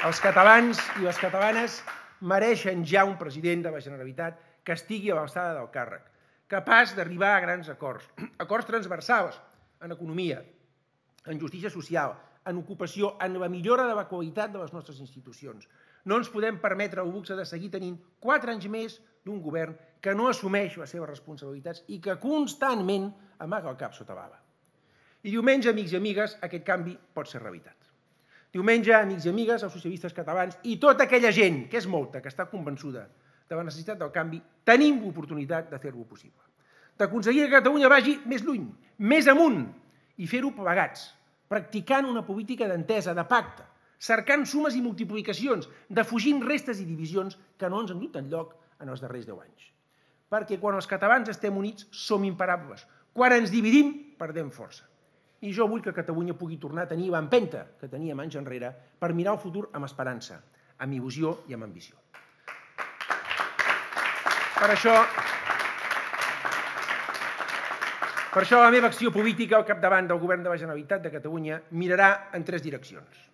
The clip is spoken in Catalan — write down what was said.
Els catalans i les catalanes mereixen ja un president de la Generalitat que estigui a l'alçada del càrrec, capaç d'arribar a grans acords, acords transversals en economia, en justícia social, en ocupació, en la millora de la qualitat de les nostres institucions. No ens podem permetre el luxe de seguir tenint quatre anys més d'un govern que no assumeix les seves responsabilitats i que constantment amaga el cap sota bala. I diumenge, amics i amigues, aquest canvi pot ser realitat. Diumenge, amics i amigues, els socialistes catalans i tota aquella gent, que és molta, que està convençuda de la necessitat del canvi, tenim l'oportunitat de fer-ho possible. D'aconseguir que Catalunya vagi més lluny, més amunt, i fer-ho plegats, practicant una política d'entesa, de pacte, cercant sumes i multiplicacions, defugint restes i divisions que no ens han dut enlloc en els darrers 10 anys. Perquè quan els catalans estem units som imparables. Quan ens dividim, perdem força i jo vull que Catalunya pugui tornar a tenir l'empenta que teníem anys enrere per mirar el futur amb esperança, amb il·lusió i amb ambició. Per això, per això la meva acció política al capdavant del Govern de la Generalitat de Catalunya mirarà en tres direccions.